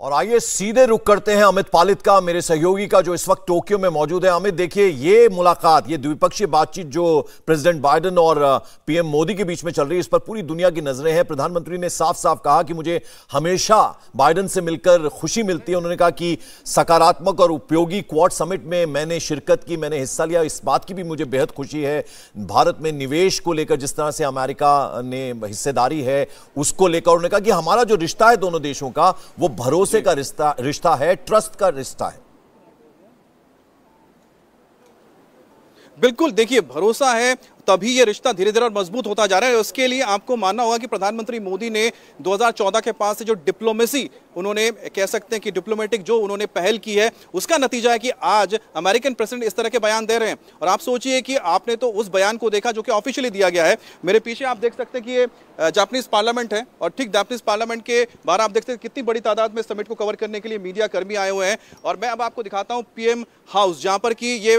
और आइए सीधे रुक करते हैं अमित पालित का मेरे सहयोगी का जो इस वक्त टोक्यो में मौजूद है अमित देखिए ये मुलाकात ये द्विपक्षीय बातचीत जो प्रेसिडेंट बाइडेन और पीएम मोदी के बीच में चल रही है इस पर पूरी दुनिया की नजरें हैं प्रधानमंत्री ने साफ साफ कहा कि मुझे हमेशा बाइडेन से मिलकर खुशी मिलती है उन्होंने कहा कि सकारात्मक और उपयोगी क्वाड समिट में मैंने शिरकत की मैंने हिस्सा लिया इस बात की भी मुझे बेहद खुशी है भारत में निवेश को लेकर जिस तरह से अमेरिका ने हिस्सेदारी है उसको लेकर उन्होंने कहा कि हमारा जो रिश्ता है दोनों देशों का वो भरोसा भरोसे का रिश्ता रिश्ता है ट्रस्ट का रिश्ता है बिल्कुल देखिए भरोसा है तभी ये रिश्ता धीरे धीरे और मजबूत होता जा रहा है उसके लिए आपको मानना होगा कि प्रधानमंत्री मोदी ने 2014 के पास से जो डिप्लोमेसी उन्होंने कह सकते हैं कि डिप्लोमेटिक जो उन्होंने पहल की है उसका नतीजा है कि आज अमेरिकन प्रेसिडेंट इस तरह के बयान दे रहे हैं और आप सोचिए कि आपने तो उस बयान को देखा जो कि ऑफिशियली दिया गया है मेरे पीछे आप देख सकते हैं कि ये जापानीज पार्लियामेंट है और ठीक जापानीज पार्लियामेंट के बाहर आप देख सकते हैं कितनी बड़ी तादाद में समिट को कवर करने के लिए मीडिया कर्मी आए हुए हैं और मैं अब आपको दिखाता हूँ पीएम हाउस जहाँ पर कि ये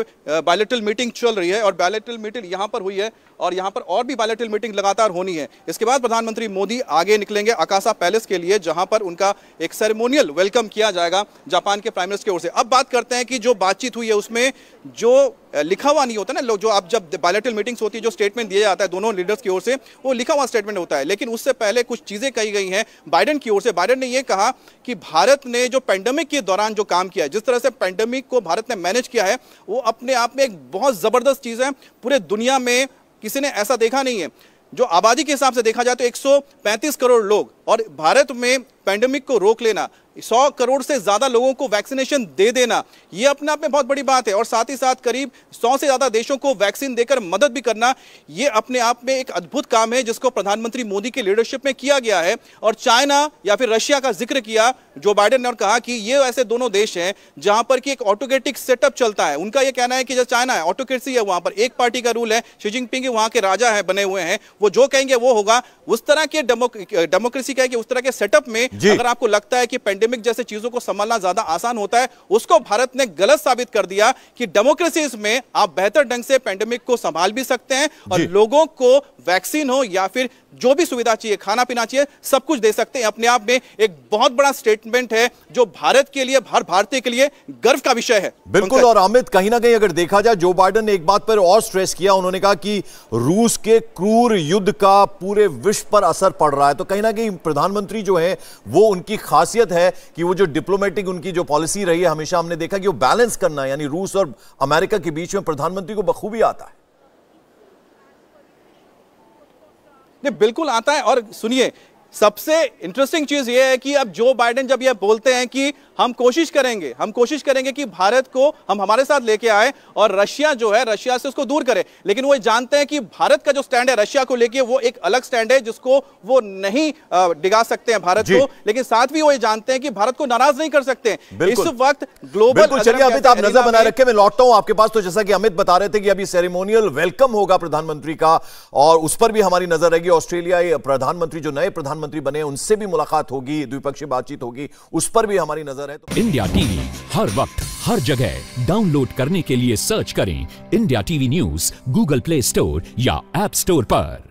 बैलेटल मीटिंग चल रही है और बैलेटल मीटिंग यहाँ पर हुई है है और यहाँ पर और भी बायलेटल मीटिंग लगातार होनी है इसके बाद प्रधानमंत्री मोदी आगे निकलेंगे अकासा पैलेस के लिए जहाँ पर उनका एक सेरेमोनियल वेलकम किया जाएगा जापान के प्राइम मिनिस्टर की ओर से अब बात करते हैं कि जो बातचीत हुई है उसमें जो लिखा हुआ नहीं होता ना लोग जो आप जब बायलेटल मीटिंग्स होती है जो स्टेटमेंट दिया जाता है दोनों लीडर्स की ओर से वो लिखा हुआ स्टेटमेंट होता है लेकिन उससे पहले कुछ चीज़ें कही गई हैं बाइडन की ओर से बाइडन ने यह कहा कि भारत ने जो पैंडमिक के दौरान जो काम किया है जिस तरह से पैंडमिक को भारत ने मैनेज किया है वो अपने आप में एक बहुत ज़बरदस्त चीज़ है पूरे दुनिया में किसी ने ऐसा देखा नहीं है जो आबादी के हिसाब से देखा जाए तो 135 करोड़ लोग और भारत में पैंडमिक को रोक लेना सौ करोड़ से ज़्यादा लोगों को वैक्सीनेशन दे देना ये अपने आप में बहुत बड़ी बात है और साथ ही साथ करीब सौ से ज़्यादा देशों को वैक्सीन देकर मदद भी करना ये अपने आप में एक अद्भुत काम है जिसको प्रधानमंत्री मोदी के लीडरशिप में किया गया है और चाइना या फिर रशिया का जिक्र किया जो बाइडेन ने और कहा कि ये ऐसे दोनों देश हैं जहां पर कि एक ऑटोक्रेटिक सेटअप चलता है उनका यह कहना है कि जो चाइना है ऑटोक्रेसी है वहां पर एक पार्टी का रूल है शी जिनपिंग वहां के राजा है बने हुए हैं वो जो कहेंगे वो होगा उस तरह के डेमोक्रेसी कहेंगे उस तरह के सेटअप में अगर आपको लगता है कि पेंडेमिक जैसे चीजों को संभालना ज्यादा आसान होता है उसको भारत ने गलत साबित कर दिया कि डेमोक्रेसीज में आप बेहतर ढंग से पेंडेमिक को संभाल भी सकते हैं और लोगों को वैक्सीन हो या फिर जो भी सुविधा चाहिए खाना पीना चाहिए सब कुछ दे सकते हैं अपने आप में एक बहुत बड़ा स्टेटमेंट है जो भारत के लिए हर भारतीय के लिए गर्व का विषय है बिल्कुल और अमित कहीं ना कहीं अगर देखा जाए जो बाइडन ने एक बात पर और स्ट्रेस किया उन्होंने कहा कि रूस के क्रूर युद्ध का पूरे विश्व पर असर पड़ रहा है तो कहीं ना कहीं प्रधानमंत्री जो है वो उनकी खासियत है कि वो जो डिप्लोमेटिक उनकी जो पॉलिसी रही है हमेशा हमने देखा कि वो बैलेंस करना यानी रूस और अमेरिका के बीच में प्रधानमंत्री को बखूबी आता है नहीं बिल्कुल आता है और सुनिए सबसे इंटरेस्टिंग चीज़ ये है कि अब जो बाइडेन जब ये बोलते हैं कि हम कोशिश करेंगे हम कोशिश करेंगे कि भारत को हम हमारे साथ लेके आए और रशिया जो है रशिया से उसको दूर करें लेकिन वो जानते हैं कि भारत का जो स्टैंड है रशिया को लेके वो एक अलग स्टैंड है जिसको वो नहीं डिगा सकते हैं भारत को लेकिन साथ भी वो ये जानते हैं कि भारत को नाराज नहीं कर सकते इस वक्त ग्लोबल चलिए अमित आप नजर बनाए रखे मैं लौटता हूं आपके पास तो जैसा कि अमित बता रहे थे कि अभी सेरेमोनियल वेलकम होगा प्रधानमंत्री का और उस पर भी हमारी नजर रहेगी ऑस्ट्रेलिया प्रधानमंत्री जो नए प्रधानमंत्री प्रधानमंत्री बने उनसे भी मुलाकात होगी द्विपक्षीय बातचीत होगी उस पर भी हमारी नजर है तो... इंडिया टीवी हर वक्त हर जगह डाउनलोड करने के लिए सर्च करें India TV news Google Play Store या एप स्टोर पर